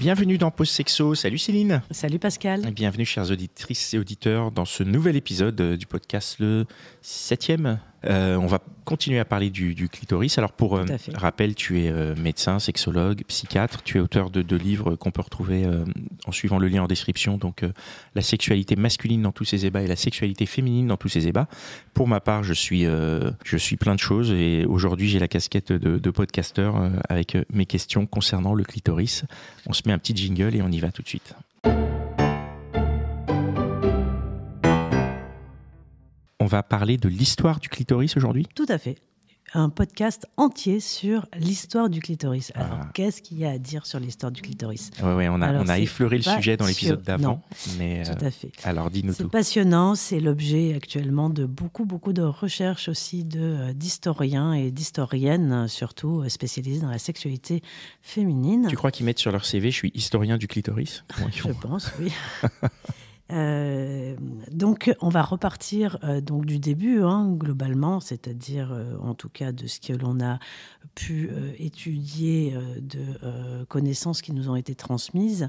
Bienvenue dans Pause Sexo. Salut Céline. Salut Pascal. bienvenue, chers auditrices et auditeurs, dans ce nouvel épisode euh, du podcast, le septième euh, on va continuer à parler du, clitoris. Alors pour euh, rappel, tu es euh, médecin, sexologue, psychiatre. Tu es auteur de deux livres qu'on peut retrouver en suivant le lien en description. Donc la sexualité masculine dans tous ses ébats et la sexualité féminine dans tous ses ébats. Pour ma part, je suis je suis plein de choses et aujourd'hui j'ai la casquette de, de podcasteur avec mes questions concernant le clitoris. On se met un petit jingle et on y va tout de suite. On va parler de l'histoire du clitoris aujourd'hui Tout à fait. Un podcast entier sur l'histoire du clitoris. Ah. Alors, qu'est-ce qu'il y a à dire sur l'histoire du clitoris Oui, on a, on a effleuré le sujet dans l'épisode d'avant. Mais euh, tout à fait. alors, dis-nous tout. C'est passionnant. C'est l'objet actuellement de beaucoup, beaucoup de recherches aussi euh, d'historiens et d'historiennes, surtout euh, spécialisés dans la sexualité féminine. Tu crois qu'ils mettent sur leur CV, je suis historien du clitoris Je pense, oui. Euh, donc, on va repartir euh, donc du début, hein, globalement, c'est-à-dire euh, en tout cas de ce que l'on a pu étudier de connaissances qui nous ont été transmises.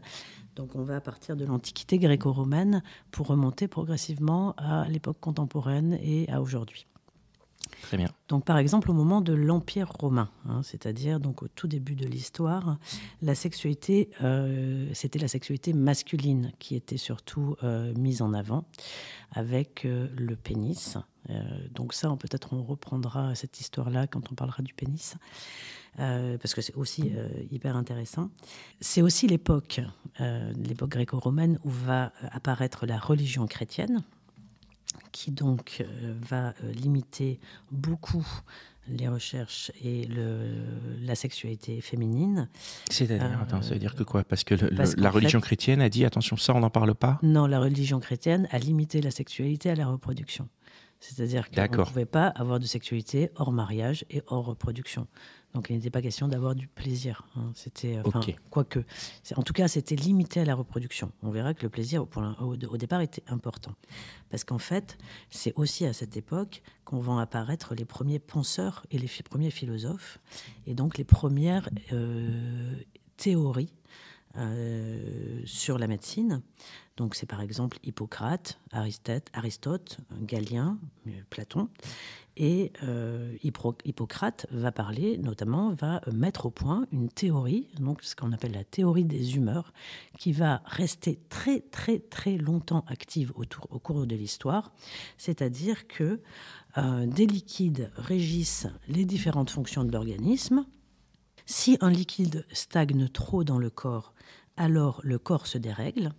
Donc, on va partir de l'Antiquité gréco romaine pour remonter progressivement à l'époque contemporaine et à aujourd'hui. Donc, par exemple, au moment de l'Empire romain, hein, c'est-à-dire donc au tout début de l'histoire, la sexualité, euh, c'était la sexualité masculine qui était surtout euh, mise en avant avec euh, le pénis. donc ça, peut-être on reprendra cette histoire-là quand on parlera du pénis. parce que c'est aussi hyper intéressant. C'est aussi l'époque, l'époque gréco-romaine, où va apparaître la religion chrétienne, qui donc euh, va euh, limiter beaucoup les recherches et la sexualité féminine. C'est-à-dire, dire que quoi Parce que la religion chrétienne a dit attention, ça on n'en parle pas Non, la religion chrétienne a limité la sexualité à la reproduction. C'est-à-dire qu'on ne pouvait pas avoir de sexualité hors mariage et hors reproduction. Donc il n'était pas question d'avoir du plaisir. Hein. C'était, En tout cas, c'était limité à la reproduction. On verra que le plaisir, au, départ, était important. Parce qu'en fait, c'est aussi à cette époque qu'on va apparaître les premiers penseurs et les premiers philosophes, et donc les premières euh, théories euh, sur la médecine. Donc c'est par exemple Hippocrate, Aristote, Aristote Galien, euh, Platon. Et euh, Hippocrate va parler, notamment, va mettre au point une théorie, donc ce qu'on appelle la théorie des humeurs, qui va rester très très très longtemps active au cours de l'histoire. C'est-à-dire que des liquides régissent les différentes fonctions de l'organisme si un liquide stagne trop dans le corps, alors le corps se dérègle,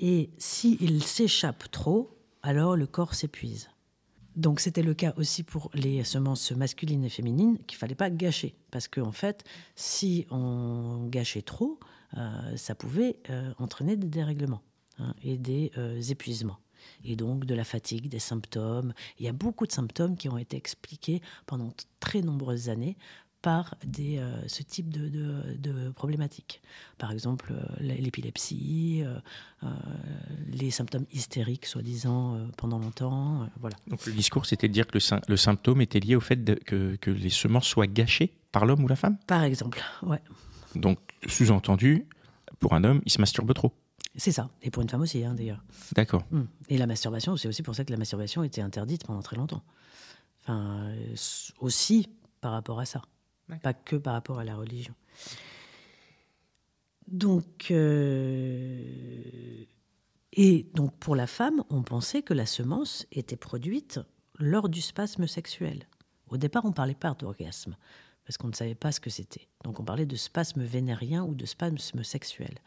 et s'il s'échappe trop, alors le corps s'épuise. Donc c'était le cas aussi pour les semences masculines et féminines qu'il fallait pas gâcher parce qu'en en fait si on gâchait trop euh, ça pouvait euh, entraîner des dérèglements hein, et des euh, épuisements et donc de la fatigue, des symptômes. Il y a beaucoup de symptômes qui ont été expliqués pendant très nombreuses années par des, euh, ce type de, problématiques. Par exemple, euh, l'épilepsie, euh, les symptômes hystériques, soi-disant, pendant longtemps. voilà. Donc le discours, c'était de dire que le, symptôme était lié au fait que, les semences soient gâchées par l'homme ou la femme Par exemple, ouais. Donc, sous-entendu, pour un homme, il se masturbe trop. C'est ça, et pour une femme aussi, hein, d'ailleurs. D'accord. Hum. Et la masturbation, c'est aussi pour ça que la masturbation était interdite pendant très longtemps. Enfin, aussi par rapport à ça pas que par rapport à la religion. Donc, euh, et donc pour la femme, on pensait que la semence était produite lors du spasme sexuel. Au départ, on parlait pas d'orgasme parce qu'on ne savait pas ce que c'était. Donc on parlait de spasme vénérien ou de spasme sexuel.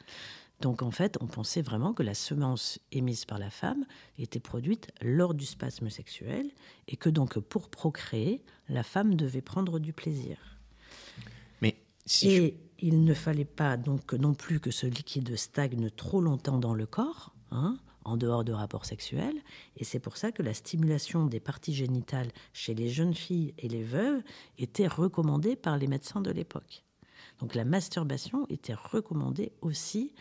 Donc en fait, on pensait vraiment que la semence émise par la femme était produite lors du spasme sexuel et que donc pour procréer, la femme devait prendre du plaisir et il ne fallait pas donc non plus que ce liquide stagne trop longtemps dans le corps, hein, en dehors de rapports sexuels. Et c'est pour ça que la stimulation des parties génitales chez les jeunes filles et les veuves était recommandée par les médecins de l'époque. Donc la masturbation était recommandée aussi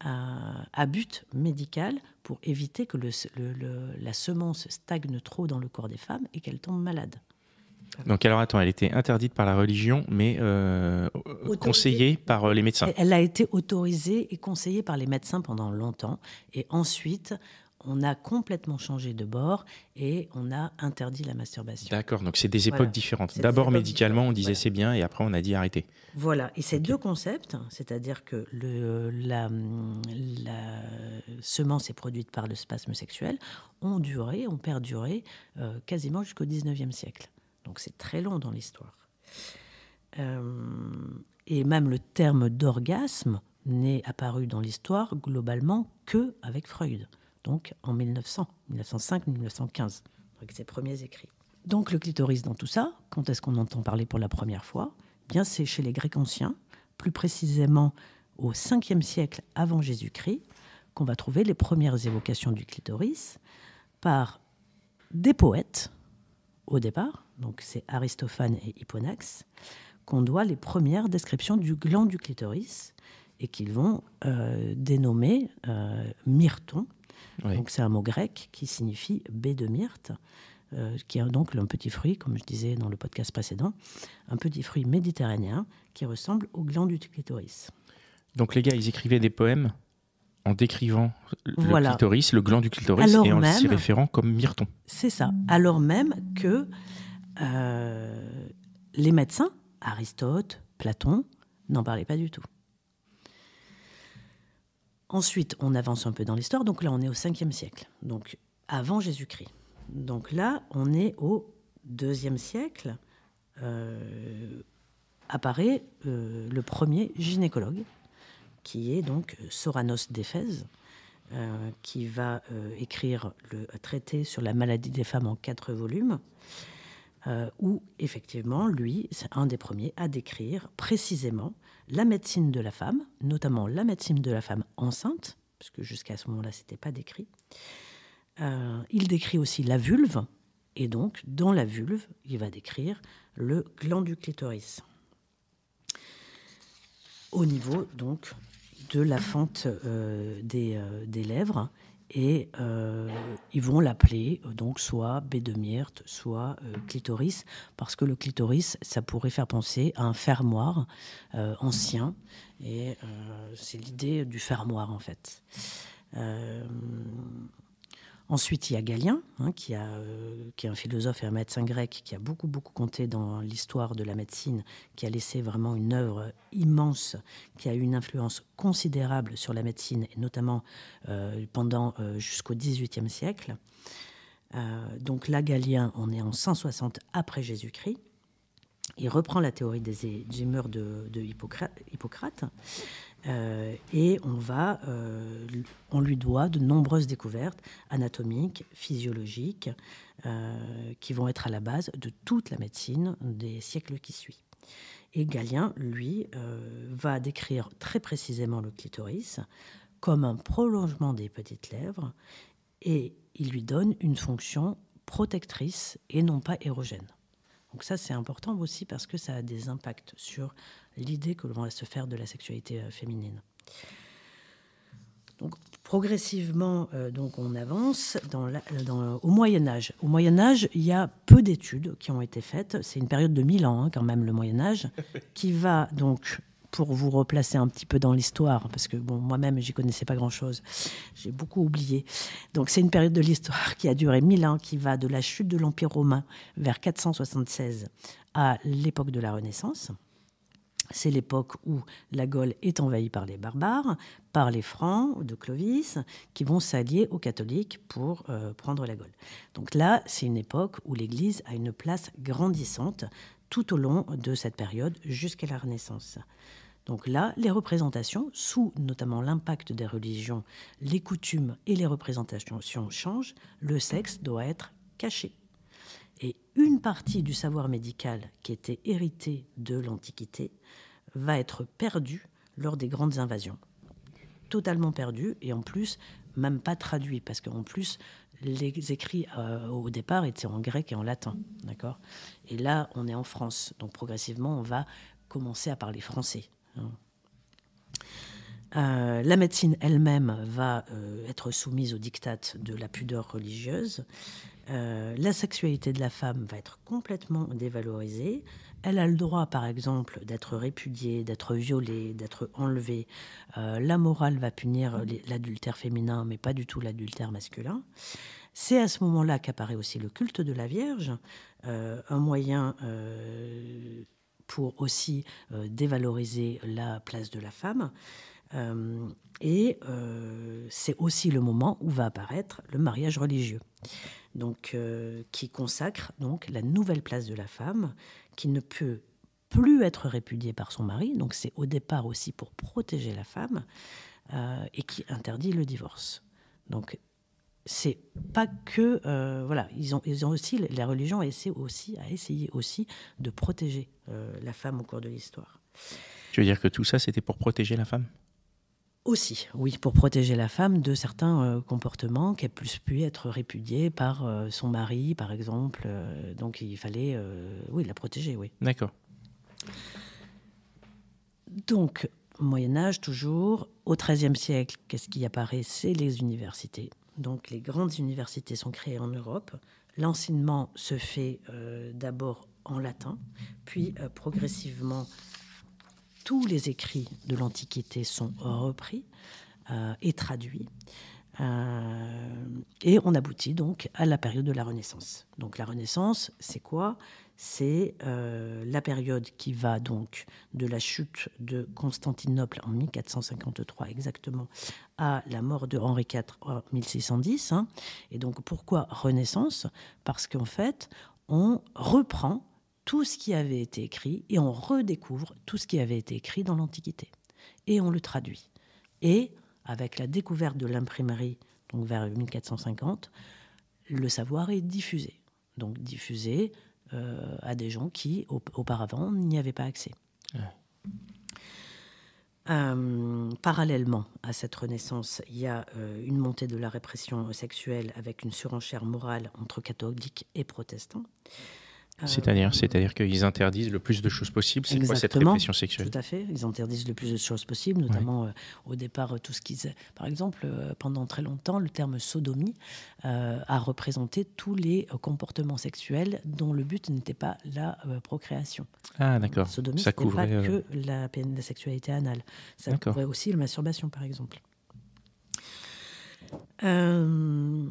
à, but médical pour éviter que la semence stagne trop dans le corps des femmes et qu'elles tombent malades. Donc alors attends, elle était interdite par la religion, mais euh, conseillée par euh, les médecins. Elle, a été autorisée et conseillée par les médecins pendant longtemps. Et ensuite, on a complètement changé de bord et on a interdit la masturbation. D'accord, donc c'est des époques différentes. D'abord médicalement, on disait c'est bien et après on a dit arrêtez. Voilà, et ces deux concepts, c'est-à-dire que le, la, la, semence est produite par le spasme sexuel, ont duré, ont perduré euh, quasiment jusqu'au 19e siècle. Donc c'est très long dans l'histoire. Euh, et même le terme d'orgasme n'est apparu dans l'histoire globalement que avec Freud, donc en 1900, 1905-1915, avec ses premiers écrits. Donc le clitoris dans tout ça, quand est-ce qu'on entend parler pour la première fois eh Bien c'est chez les Grecs anciens, plus précisément au 5e siècle avant Jésus-Christ, qu'on va trouver les premières évocations du clitoris par des poètes au départ, donc c'est Aristophane et Hipponax, qu'on doit les premières descriptions du gland du clitoris et qu'ils vont euh, dénommer euh, myrton. Donc c'est un mot grec qui signifie baie de myrte, euh, qui est donc un petit fruit, comme je disais dans le podcast précédent, un petit fruit méditerranéen qui ressemble au gland du clitoris. Donc les gars, ils écrivaient des poèmes en décrivant le clitoris, le gland du clitoris, et en s'y référant comme Myrton. C'est ça. Alors même que euh, les médecins, Aristote, Platon, n'en parlaient pas du tout. Ensuite, on avance un peu dans l'histoire. Donc là, on est au 5e siècle, donc avant Jésus-Christ. Donc là, on est au 2e siècle. Euh, apparaît euh, le premier gynécologue qui est donc euh, Soranos d'Éphèse, euh, qui va euh, écrire le traité sur la maladie des femmes en quatre volumes, où effectivement, lui, c'est un des premiers à décrire précisément la médecine de la femme, notamment la médecine de la femme enceinte, puisque jusqu'à ce moment-là, ce n'était pas décrit. il décrit aussi la vulve, et donc, dans la vulve, il va décrire le gland du clitoris. Au niveau, donc, de la fente euh, euh, des, lèvres et euh, ils vont l'appeler donc soit baie de myrte, soit clitoris, parce que le clitoris, ça pourrait faire penser à un fermoir ancien, et c'est l'idée du fermoir en fait. Ensuite, il y a Galien, hein, euh, qui, est un philosophe et un médecin grec qui a beaucoup, beaucoup compté dans l'histoire de la médecine, qui a laissé vraiment une œuvre immense, qui a eu une influence considérable sur la médecine, notamment euh, pendant euh, jusqu'au XVIIIe siècle. donc là, Galien, on est en 160 après Jésus-Christ. Il reprend la théorie des humeurs de, Hippocrate euh, et on va, euh, on lui doit de nombreuses découvertes anatomiques, physiologiques, euh, qui vont être à la base de toute la médecine des siècles qui suivent. Et Galien, lui, va décrire très précisément le clitoris comme un prolongement des petites lèvres, et il lui donne une fonction protectrice et non pas érogène. Donc ça, c'est important aussi parce que ça a des impacts sur l'idée que l'on va se faire de la sexualité euh, féminine. Donc progressivement, euh, donc on avance euh, au Moyen Âge. Au Moyen Âge, il y a peu d'études qui ont été faites. C'est une période de 1000 ans hein, quand même, le Moyen Âge, qui va donc pour vous replacer un petit peu dans l'histoire, parce que bon, moi-même, j'y connaissais pas grand-chose. J'ai beaucoup oublié. Donc, c'est une période de l'histoire qui a duré mille ans, qui va de la chute de l'Empire romain vers 476 à l'époque de la Renaissance. C'est l'époque où la Gaule est envahie par les barbares, par les Francs de Clovis, qui vont s'allier aux catholiques pour euh, prendre la Gaule. Donc là, c'est une époque où l'Église a une place grandissante tout au long de cette période jusqu'à la Renaissance. Donc là, les représentations, sous notamment l'impact des religions, les coutumes et les représentations changent, le sexe doit être caché. Et une partie du savoir médical qui était hérité de l'Antiquité va être perdue lors des grandes invasions. Totalement perdue et en plus même pas traduit parce qu'en plus les écrits euh, au départ étaient en grec et en latin, d'accord Et là, on est en France, donc progressivement, on va commencer à parler français. Hein. Euh, la médecine elle-même va euh, être soumise au diktat de la pudeur religieuse. Euh, la sexualité de la femme va être complètement dévalorisée. Elle a le droit, par exemple, d'être répudiée, d'être violée, d'être enlevée. la morale va punir l'adultère féminin, mais pas du tout l'adultère masculin. C'est à ce moment-là qu'apparaît aussi le culte de la Vierge, un moyen pour aussi dévaloriser la place de la femme. Euh, et euh, c'est aussi le moment où va apparaître le mariage religieux, donc, euh, qui consacre donc la nouvelle place de la femme, qui ne peut plus être répudiée par son mari, donc c'est au départ aussi pour protéger la femme, et qui interdit le divorce. Donc c'est pas que voilà ils ont ils ont aussi la religion a essayé aussi à essayer aussi de protéger la femme au cours de l'histoire. Tu veux dire que tout ça c'était pour protéger la femme aussi, oui, pour protéger la femme de certains euh, comportements qui a plus pu être répudiée par euh, son mari, par exemple. Euh, donc il fallait, oui, la protéger, oui. D'accord. Donc, Moyen Âge toujours, au XIIIe siècle, qu'est-ce qui apparaît C'est les universités. Donc les grandes universités sont créées en Europe. L'enseignement se fait d'abord en latin, puis progressivement tous les écrits de l'Antiquité sont repris euh, et traduits. Euh, et on aboutit donc à la période de la Renaissance. Donc la Renaissance, c'est quoi C'est euh, la période qui va donc de la chute de Constantinople en 1453 exactement à la mort de Henri IV en 1610. Hein. Et donc pourquoi Renaissance Parce qu'en fait, on reprend tout ce qui avait été écrit et on redécouvre tout ce qui avait été écrit dans l'Antiquité. Et on le traduit. Et avec la découverte de l'imprimerie, donc vers 1450, le savoir est diffusé. Donc diffusé euh, à des gens qui auparavant n'y avaient pas accès. Euh, parallèlement à cette renaissance, il y a euh, une montée de la répression sexuelle avec une surenchère morale entre catholiques et protestants. Euh, c'est-à-dire, c'est-à-dire qu'ils interdisent le plus de choses possibles. C'est quoi cette répression sexuelle Tout à fait. Ils interdisent le plus de choses possibles, notamment euh, au départ euh, tout ce qu'ils. Par exemple, pendant très longtemps, le terme sodomie a représenté tous les comportements sexuels dont le but n'était pas la procréation. Ah d'accord. Sodomie, ça couvrait que la, la sexualité anale. Ça couvrait aussi la masturbation, par exemple. Euh...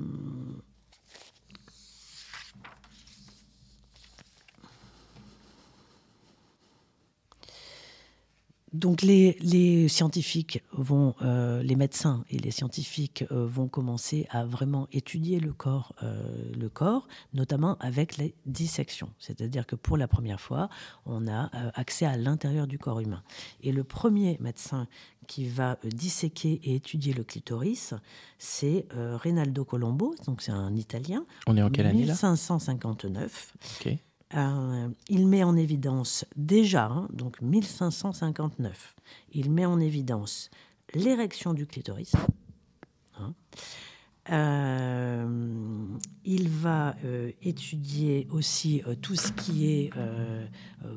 Donc les, scientifiques vont, euh, les médecins et les scientifiques euh, vont commencer à vraiment étudier le corps, euh, le corps, notamment avec les dissections. C'est-à-dire que pour la première fois, on a accès à l'intérieur du corps humain. Et le premier médecin qui va disséquer et étudier le clitoris, c'est Reinaldo Colombo, donc c'est un Italien. On est en quelle année là 1559. Euh, il met en évidence déjà, hein, donc 1559, il met en évidence l'érection du clitoris. Hein. Euh, il va euh, étudier aussi tout ce qui est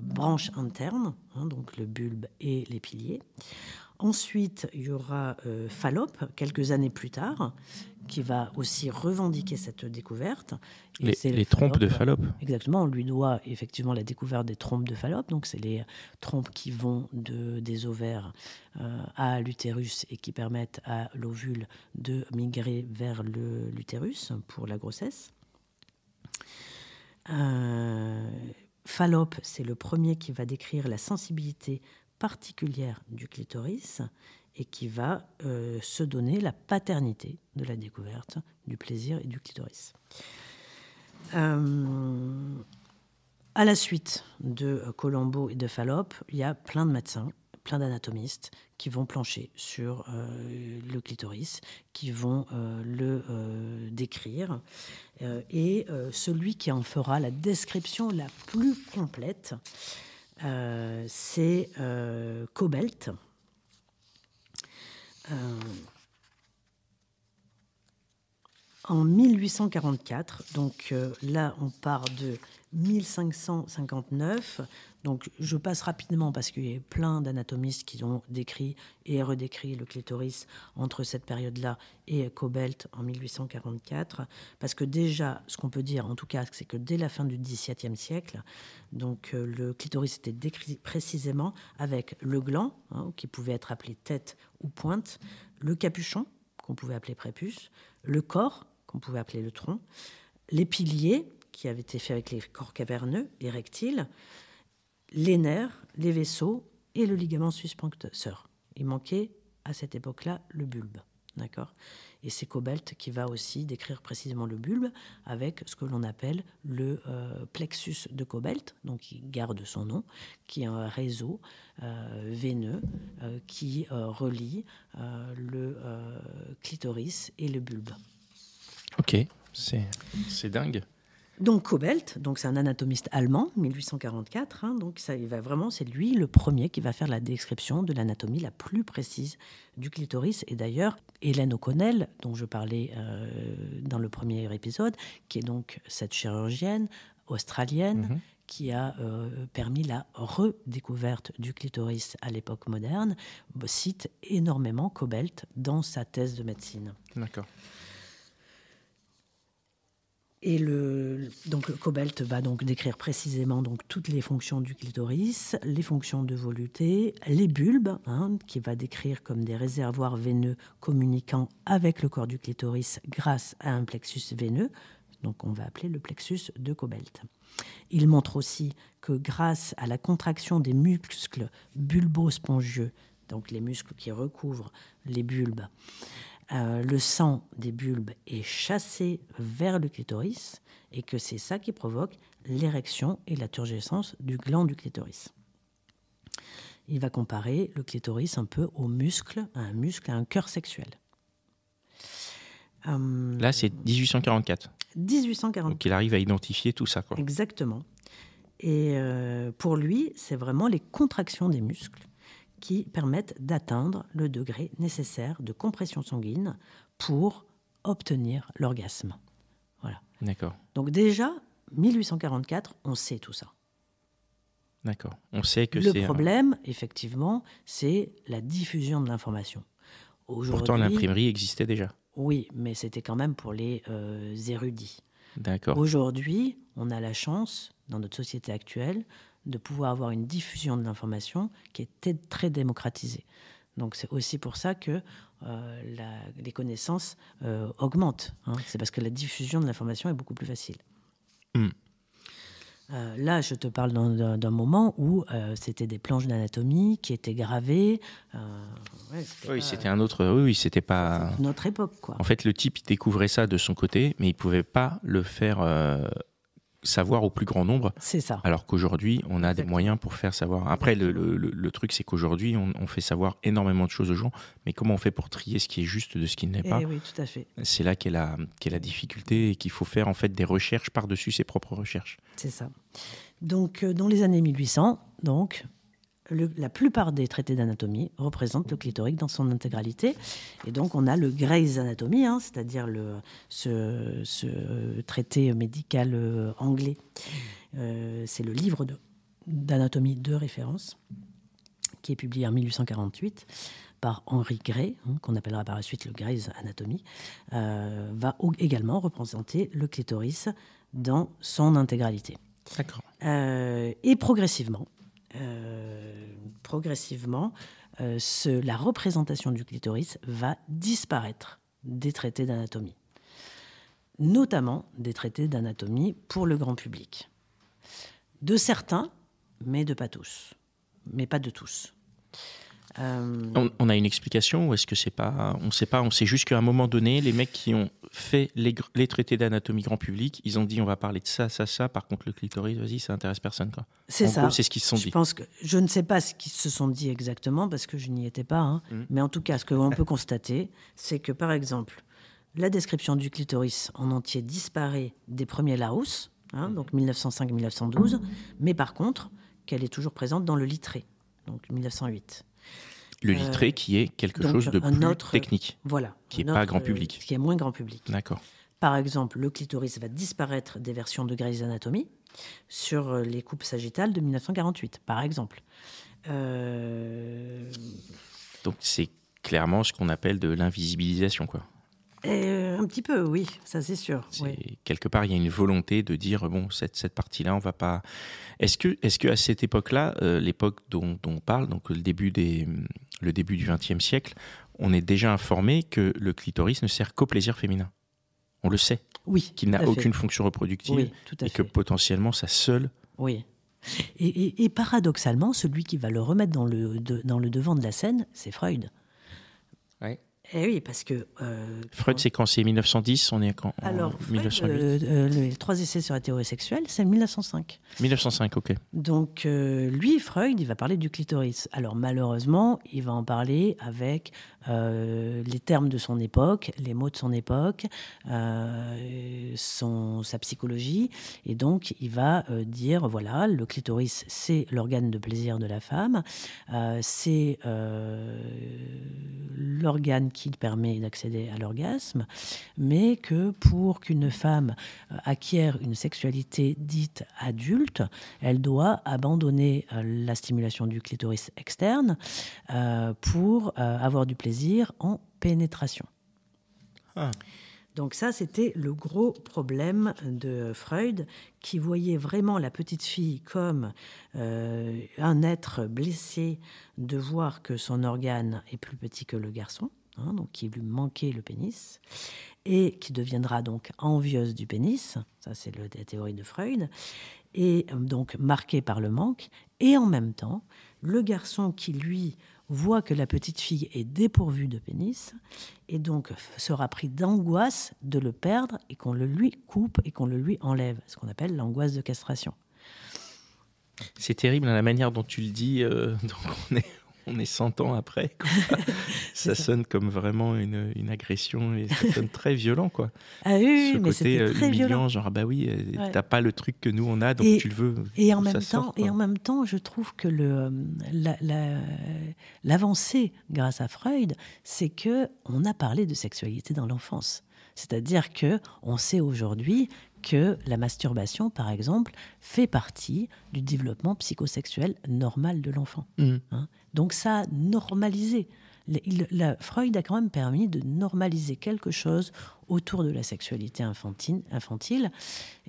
branche interne, hein, donc le bulbe et les piliers. Ensuite, il y aura euh, Fallope, quelques années plus tard, qui va aussi revendiquer cette découverte. les, trompes de Fallop. Exactement, on lui doit effectivement la découverte des trompes de Fallope. Donc, c'est les trompes qui vont de, des ovaires euh, à l'utérus et qui permettent à l'ovule de migrer vers l'utérus pour la grossesse. Euh, Fallop, Fallope, c'est le premier qui va décrire la sensibilité particulière du clitoris et qui va euh, se donner la paternité de la découverte du plaisir et du clitoris. Euh, à la suite de Colombo et de Fallop il y a plein de médecins, plein d'anatomistes qui vont plancher sur euh, le clitoris, qui vont le décrire. et celui qui en fera la description la plus complète, euh, c'est euh, Cobalt. Euh, en 1844, donc là on part de 1559. Donc je passe rapidement parce qu'il y a plein d'anatomistes qui ont décrit et redécrit le clitoris entre cette période-là et Cobelt en 1844. Parce que déjà, ce qu'on peut dire en tout cas, c'est que dès la fin du XVIIe siècle, donc euh, le clitoris était décrit précisément avec le gland, hein, qui pouvait être appelé tête ou pointe, le capuchon, qu'on pouvait appeler prépuce, le corps, qu'on pouvait appeler le tronc, les piliers, qui avait été fait avec les corps caverneux les rectiles, les nerfs, les vaisseaux et le ligament suspenseur. Il manquait à cette époque-là le bulbe. D'accord Et c'est Cobalt qui va aussi décrire précisément le bulbe avec ce que l'on appelle le euh, plexus de Cobalt, donc qui garde son nom, qui est un réseau euh, veineux euh, qui relie le clitoris et le bulbe. Ok, c'est dingue. Donc Cobelt, donc c'est un anatomiste allemand, 1844. Hein, donc ça, va vraiment, c'est lui le premier qui va faire la description de l'anatomie la plus précise du clitoris. Et d'ailleurs, Hélène O'Connell, dont je parlais euh, dans le premier épisode, qui est donc cette chirurgienne australienne. Mhm. qui a euh, permis la redécouverte du clitoris à l'époque moderne, cite énormément Cobelt dans sa thèse de médecine. D'accord le, donc cobalt va donc décrire précisément donc toutes les fonctions du clitoris, les fonctions de voluté, les bulbes, hein, qui va décrire comme des réservoirs veineux communiquant avec le corps du clitoris grâce à un plexus veineux, donc on va appeler le plexus de cobalt. Il montre aussi que grâce à la contraction des muscles bulbo-spongieux, donc les muscles qui recouvrent les bulbes, euh, le sang des bulbes est chassé vers le clitoris et que c'est ça qui provoque l'érection et la turgescence du gland du clitoris. Il va comparer le clitoris un peu au muscle, à un muscle, à un cœur sexuel. Euh, Là, c'est 1844. 1844. Donc il arrive à identifier tout ça. Quoi. Exactement. Et euh, pour lui, c'est vraiment les contractions des muscles qui permettent d'atteindre le degré nécessaire de compression sanguine pour obtenir l'orgasme. Voilà. D'accord. Donc déjà, 1844, on sait tout ça. D'accord. On sait que Le euh, problème, effectivement, c'est la diffusion de l'information. Pourtant, l'imprimerie existait déjà. Oui, mais c'était quand même pour les euh, érudits. D'accord. Aujourd'hui, on a la chance, dans notre société actuelle, de pouvoir avoir une diffusion de l'information qui était très démocratisée. Donc c'est aussi pour ça que euh, les connaissances euh, augmentent. Hein. C'est parce que la diffusion de l'information est beaucoup plus facile. Hmm. Euh, là, je te parle d'un moment où c'était des planches d'anatomie qui étaient gravées. oui, c'était un autre. Oui, oui c'était pas. Notre époque, quoi. En fait, le type découvrait ça de son côté, mais il pouvait pas le faire savoir au plus grand nombre. C'est ça. Alors qu'aujourd'hui, on a des moyens pour faire savoir. Après, le, truc, c'est qu'aujourd'hui, on, fait savoir énormément de choses aux gens, mais comment on fait pour trier ce qui est juste de ce qui ne l'est pas eh Oui, tout à fait. C'est là qu'est la, la difficulté et qu'il faut faire en fait des recherches par-dessus ses propres recherches. C'est ça. Donc, euh, dans les années 1800, donc, la plupart des traités d'anatomie représentent le clitoris dans son intégralité. Et donc, on a le Gray's Anatomy, hein, c'est-à-dire ce, traité médical euh, anglais. Euh, c'est le livre d'anatomie de, référence qui est publié en 1848 par Henri Gray, hein, qu'on appellera par la suite le Gray's Anatomy, euh, va également représenter le clitoris dans son intégralité. D'accord. et progressivement, progressivement, euh, la représentation du clitoris va disparaître des traités d'anatomie, notamment des traités d'anatomie pour le grand public. De certains, mais de pas tous, mais pas de tous. Euh, on, a une explication ou est-ce que c'est pas. On sait pas, on sait juste qu'à un moment donné, les mecs qui ont fait les, traités d'anatomie grand public, ils ont dit on va parler de ça, ça, ça. Par contre, le clitoris, vas-y, ça intéresse personne. C'est ça. C'est ce qu'ils se sont je dit. Pense que, je ne sais pas ce qu'ils se sont dit exactement parce que je n'y étais pas. Hein, mm. Mais en tout cas, ce que peut constater, c'est que par exemple, la description du clitoris en entier disparaît des premiers Larousse, hein, mm. donc 1905-1912, mais par contre, qu'elle est toujours présente dans le litré, donc 1908. Le euh, litré qui est quelque chose de plus technique. Voilà. Qui n'est pas grand euh, public. Qui est moins grand public. D'accord. Par exemple, le clitoris va disparaître des versions de Grey's Anatomy sur euh, les coupes sagittales de 1948, par exemple. Donc c'est clairement ce qu'on appelle de l'invisibilisation, quoi. Euh, un petit peu, oui, ça c'est sûr. Quelque part, il y a une volonté de dire bon, cette, cette partie-là, on va pas. Est-ce que, est-ce que à cette époque-là, euh, l'époque dont, on parle, donc le début des, le début du XXe siècle, on est déjà informé que le clitoris ne sert qu'au plaisir féminin. On le sait. Oui. Qu'il n'a aucune fonction reproductive oui, tout à et que potentiellement sa seule. Oui. Et, et, et, paradoxalement, celui qui va le remettre dans le, dans le devant de la scène, c'est Freud. Oui. Eh oui, parce que. Euh, Freud, c'est quand C'est 1910 On est quand Alors, euh, euh, les trois essais sur la théorie sexuelle, c'est 1905. 1905, ok. Donc, lui, Freud, il va parler du clitoris. Alors, malheureusement, il va en parler avec les termes de son époque, les mots de son époque, son, sa psychologie. Et donc, il va dire voilà, le clitoris, c'est l'organe de plaisir de la femme, c'est l'organe liquide permet d'accéder à l'orgasme, mais que pour qu'une femme euh, acquiert une sexualité dite adulte, elle doit abandonner euh, la stimulation du clitoris externe euh, pour avoir du plaisir en pénétration. Ah. Donc ça, c'était le gros problème de Freud, qui voyait vraiment la petite fille comme un être blessé de voir que son organe est plus petit que le garçon. Hein, donc qui lui manquait le pénis, et qui deviendra donc envieuse du pénis, ça c'est la théorie de Freud, et euh, donc marquée par le manque, et en même temps, le garçon qui lui voit que la petite fille est dépourvue de pénis et donc sera pris d'angoisse de le perdre et qu'on le lui coupe et qu'on le lui enlève, ce qu'on appelle l'angoisse de castration. C'est terrible hein, la manière dont tu le dis, euh, on est, on est 100 ans après. ça, sonne comme vraiment une, agression et ça sonne très violent, quoi. Ah Ce côté euh, humiliant, violent. genre ah bah oui, euh, t'as pas le truc que nous on a, donc tu le veux. Et en même temps, et en même temps, je trouve que euh, l'avancée grâce à Freud, c'est que on a parlé de sexualité dans l'enfance. C'est-à-dire que on sait aujourd'hui que la masturbation, par exemple, fait partie du développement psychosexuel normal de l'enfant. Mmh. Hein. Donc ça a normalisé. Freud a quand même permis de normaliser quelque chose autour de la sexualité infantile,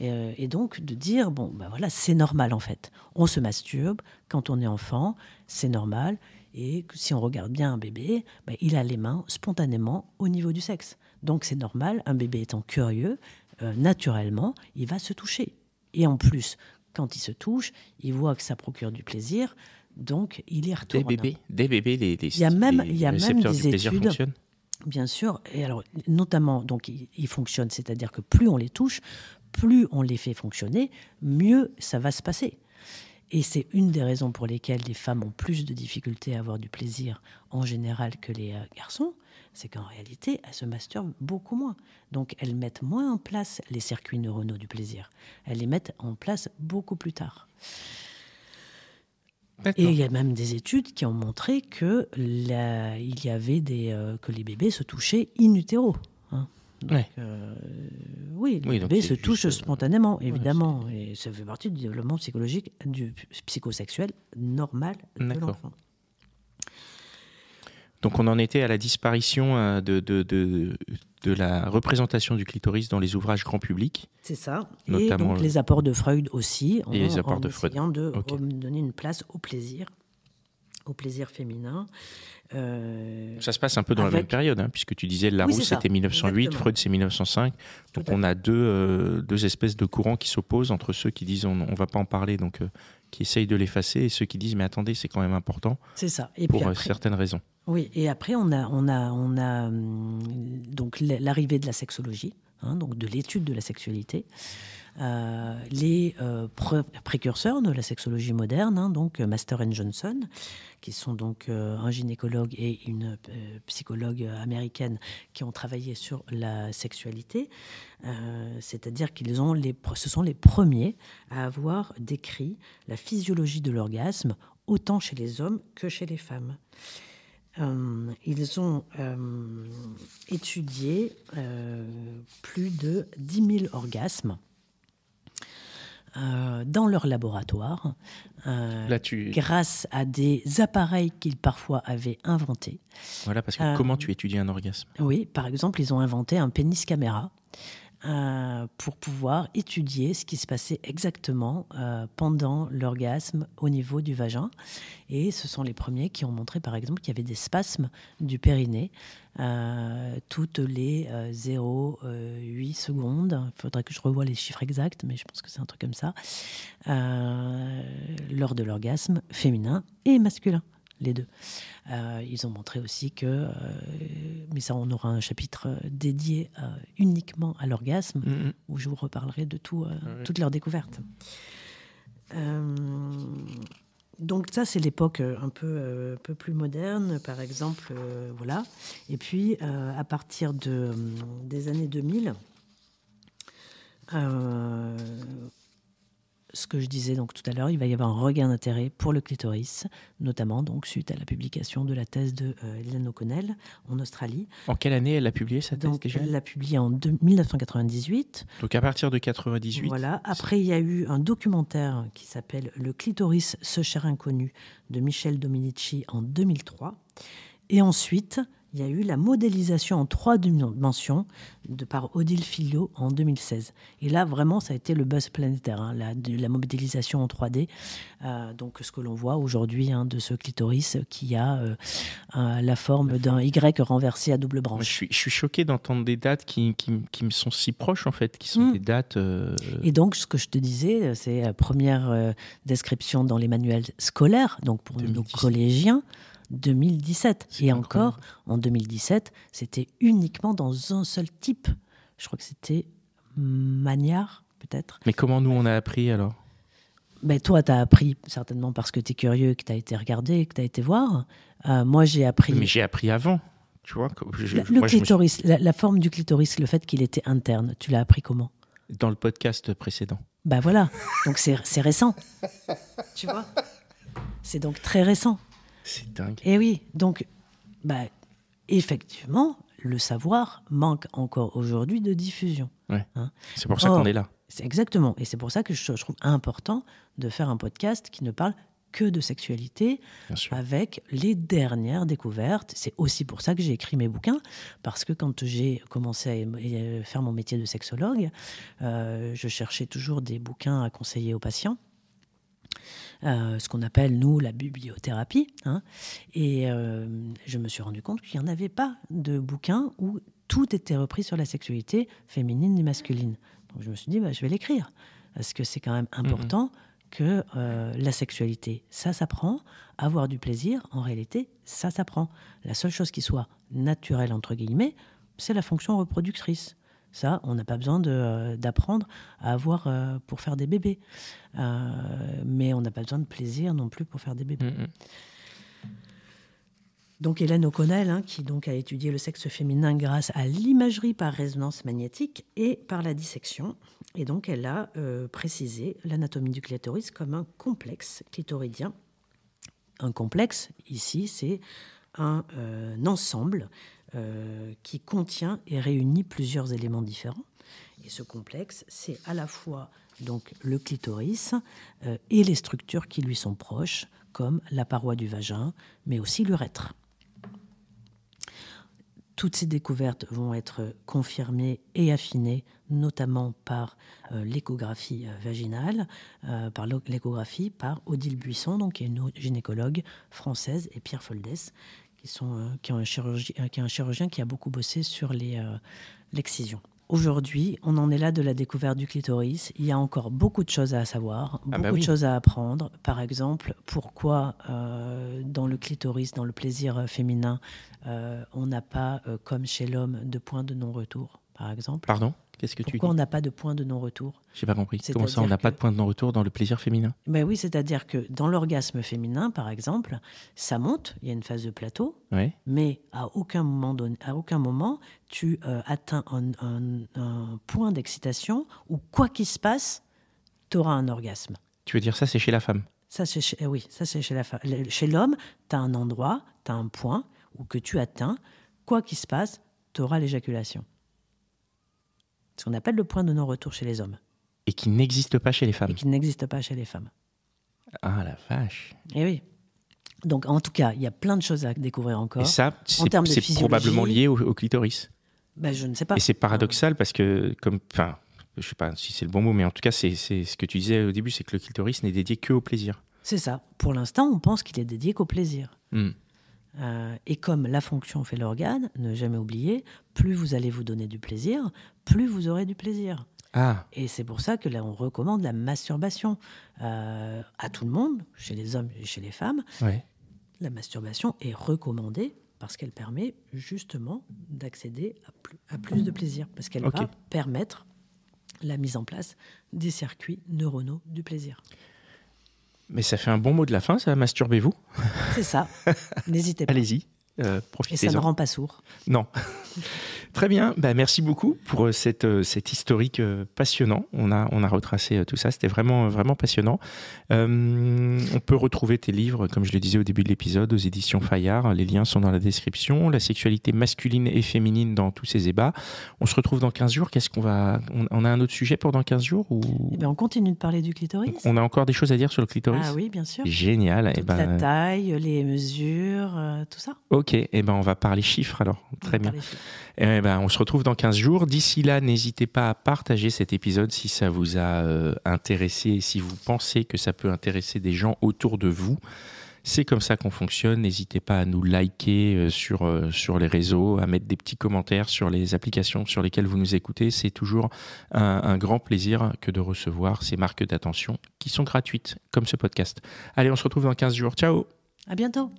euh, et, donc de dire bon ben voilà c'est normal en fait on se masturbe quand on est enfant c'est normal et si on regarde bien un bébé bah, il a les mains spontanément au niveau du sexe donc c'est normal, un bébé étant curieux, euh, naturellement, il va se toucher. Et en plus, quand il se touche, il voit que ça procure du plaisir, donc il y retourne. Des bébés, des bébés, les, les il y a même, il y a même des études. Bien sûr, et alors notamment, donc il ils fonctionnent, c'est-à-dire que plus on les touche, plus on les fait fonctionner, mieux ça va se passer. Et c'est une des raisons pour lesquelles les femmes ont plus de difficultés à avoir du plaisir en général que les euh, garçons c'est qu'en réalité, elles se masturbent beaucoup moins. Donc elles mettent moins en place les circuits neuronaux du plaisir. Elles les mettent en place beaucoup plus tard. Et il y a même des études qui ont montré que il y avait des euh, que les bébés se touchaient in hein. euh, oui, les bébés se touchent euh, spontanément, évidemment, et ça fait partie du développement psychologique, du psychosexuel normal de l'enfant. Donc on en était à la disparition euh, de, de, de, la représentation du clitoris dans les ouvrages grand public. C'est ça. et donc les apports de Freud aussi. En, et les apports de Freud. de donner une place au plaisir, au plaisir féminin. Euh, ça se passe un peu dans la même période, hein, puisque tu disais Larousse c'était 1908, Freud c'est 1905. donc on a euh, deux, espèces de courants qui s'opposent entre ceux qui disent on ne va pas en parler, donc qui essayent de l'effacer, et ceux qui disent mais attendez, c'est quand même important. C'est ça. Et pour certaines raisons. Oui, et après, on a, on a, on a hum, donc l'arrivée de la sexologie, hein, donc de l'étude de la sexualité. Euh, les euh, précurseurs de la sexologie moderne, hein, donc euh, Master and Johnson, qui sont donc un gynécologue et une psychologue américaine qui ont travaillé sur la sexualité, c'est-à-dire qu'ils ont les, ce sont les premiers à avoir décrit la physiologie de l'orgasme autant chez les hommes que chez les femmes. Euh, ils ont euh, étudié euh, plus de 10 000 orgasmes dans leur laboratoire grâce à des appareils qu'ils parfois avaient inventés. Voilà, parce que comment tu étudies un orgasme Oui, par exemple, ils ont inventé un pénis caméra. Euh, pour pouvoir étudier ce qui se passait exactement euh, pendant l'orgasme au niveau du vagin. Et ce sont les premiers qui ont montré, par exemple, qu'il y avait des spasmes du périnée euh, toutes les 0,8 secondes. Il faudrait que je revoie les chiffres exacts, mais je pense que c'est un truc comme ça. lors de l'orgasme féminin et masculin les deux. Euh, ils ont montré aussi que, euh, mais ça, on aura un chapitre euh, dédié uniquement à l'orgasme, mm, mm. où je vous reparlerai de tout, ah toutes leurs découvertes. donc ça, c'est l'époque un peu, peu plus moderne, par exemple, voilà. Et puis, à partir de, des années 2000, ce que je disais donc tout à l'heure, il va y avoir un regain d'intérêt pour le clitoris, notamment donc suite à la publication de la thèse de euh, O'Connell en Australie. En quelle année elle a publié sa thèse déjà Elle l'a publiée en 1998. Donc à partir de 98. Voilà. Après, il y a eu un documentaire qui s'appelle Le clitoris, ce cher inconnu de Michel Dominici en 2003. Et ensuite, il y a eu la modélisation en trois dimensions de par Odile Filio en 2016. Et là, vraiment, ça a été le buzz planétaire, hein, la, la, modélisation en 3D. Euh, donc, ce que l'on voit aujourd'hui hein, de ce clitoris qui a euh, la forme d'un Y renversé à double branche. je, suis, je choqué d'entendre des dates qui, qui, me sont si proches, en fait, qui sont hmm. des dates. Euh, Et donc, ce que je te disais, c'est la première description dans les manuels scolaires, donc pour nos collégiens. 2017. Et encore, en 2017, c'était uniquement dans un seul type. Je crois que c'était Magnard, peut-être. Mais comment nous, on a appris alors Mais ben, toi, tu as appris certainement parce que tu es curieux, que tu as été regardé, que tu as été voir. Euh, moi, j'ai appris. Mais j'ai appris avant. Tu vois, le clitoris, la, la, forme du clitoris, le fait qu'il était interne, tu l'as appris comment Dans le podcast précédent. Bah voilà, donc c'est récent. tu vois C'est donc très récent. C'est dingue. Et eh oui, donc, bah, effectivement, le savoir manque encore aujourd'hui de diffusion. Hein. c'est pour ça qu'on est là. C'est exactement. Et c'est pour ça que je, trouve important de faire un podcast qui ne parle que de sexualité avec les dernières découvertes. C'est aussi pour ça que j'ai écrit mes bouquins, parce que quand j'ai commencé à faire mon métier de sexologue, euh, je cherchais toujours des bouquins à conseiller aux patients. Euh, ce qu'on appelle, nous, la bibliothérapie. Hein. et euh, je me suis rendu compte qu'il n'y en avait pas de bouquin où tout était repris sur la sexualité féminine et masculine. Donc je me suis dit, bah, je vais l'écrire, parce que c'est quand même mm-hmm. important. que euh, la sexualité, ça s'apprend. Avoir du plaisir, en réalité, ça s'apprend. La seule chose qui soit naturelle, entre guillemets, c'est la fonction reproductrice. Ça, on n'a pas besoin euh, d'apprendre à avoir euh, pour faire des bébés. Euh, mais on n'a pas besoin de plaisir non plus pour faire des bébés. Donc Hélène O'Connell, hein, qui donc a étudié le sexe féminin grâce à l'imagerie par résonance magnétique et par la dissection. Et donc elle a précisé l'anatomie du clitoris comme un complexe clitoridien. Un complexe, ici, c'est un ensemble euh, qui contient et réunit plusieurs éléments différents. Et ce complexe, c'est à la fois donc le clitoris euh, et les structures qui lui sont proches, comme la paroi du vagin, mais aussi l'urètre. Toutes ces découvertes vont être confirmées et affinées, notamment par euh, l'échographie vaginale, par l'échographie par Odile Buisson, donc qui est une gynécologue française, et Pierre Foldès, qui, euh, qui, ont euh, qui est un chirurgien qui a beaucoup bossé sur euh, l'excision. Aujourd'hui, on en est là de la découverte du clitoris. Il y a encore beaucoup de choses à savoir, ah bah beaucoup de choses à apprendre. Par exemple, pourquoi dans le clitoris, dans le plaisir féminin, on n'a pas, comme chez l'homme, de point de non-retour, par exemple. Pardon pourquoi on n'a pas de point de non-retour J'ai pas compris. Comment ça, on n'a pas de point de non-retour dans le plaisir féminin Ben oui, c'est-à-dire que dans l'orgasme féminin, par exemple, ça monte, il y a une phase de plateau, mais à aucun moment, à aucun moment tu euh, atteins un, point d'excitation où quoi qu'il se passe, tu auras un orgasme. Tu veux dire ça, c'est chez la femme ça, c'est eh oui, ça c'est chez la femme. Chez l'homme, tu as un endroit, tu as un point où que tu atteins, quoi qu'il se passe, tu auras l'éjaculation ce qu'on appelle le point de non-retour chez les hommes. Et qui n'existe pas chez les femmes. Et qui n'existe pas chez les femmes. Ah la vache. Eh oui. Donc en tout cas, il y a plein de choses à découvrir encore. Et ça, c'est probablement lié au, clitoris. Ben, je ne sais pas. Et c'est paradoxal parce que, comme, enfin, je sais pas si c'est le bon mot, mais en tout cas, c'est ce que tu disais au début, c'est que le clitoris n'est dédié qu'au plaisir. C'est ça. Pour l'instant, on pense qu'il est dédié qu'au plaisir. Hmm. Euh, et comme la fonction fait l'organe, ne jamais oublier, plus vous allez vous donner du plaisir, plus vous aurez du plaisir. Ah. Et c'est pour ça que là, on recommande la masturbation euh, à tout le monde, chez les hommes et chez les femmes. La masturbation est recommandée parce qu'elle permet justement d'accéder à, plus, de plaisir, parce qu'elle va permettre la mise en place des circuits neuronaux du plaisir. Mais ça fait un bon mot de la fin, ça, masturbez-vous. C'est ça. N'hésitez pas. Allez-y. profitez-en. Euh, Et ça ne rend pas sourd. Non. Très bien, bah, merci beaucoup pour euh, cette, euh, cet historique euh, passionnant. On a, on a retracé tout ça, c'était vraiment, vraiment passionnant. on peut retrouver tes livres, comme je le disais au début de l'épisode, aux éditions Fayard. Les liens sont dans la description. La sexualité masculine et féminine dans tous ces ébats. On se retrouve dans 15 jours. Qu'est-ce qu'on va. On, a un autre sujet pendant 15 jours eh on continue de parler du clitoris. On a encore des choses à dire sur le clitoris Ah oui, bien sûr. Génial. Et eh La ben, taille, les mesures, tout ça. Ok, et eh ben, on va parler chiffres alors. Très bien. Ben, on se retrouve dans 15 jours. D'ici là, n'hésitez pas à partager cet épisode si ça vous a euh, intéressé si vous pensez que ça peut intéresser des gens autour de vous. C'est comme ça qu'on fonctionne. N'hésitez pas à nous liker euh, sur, euh, sur les réseaux, à mettre des petits commentaires sur les applications sur lesquelles vous nous écoutez. C'est toujours un, un, grand plaisir que de recevoir ces marques d'attention qui sont gratuites, comme ce podcast. Allez, on se retrouve dans 15 jours. Ciao À bientôt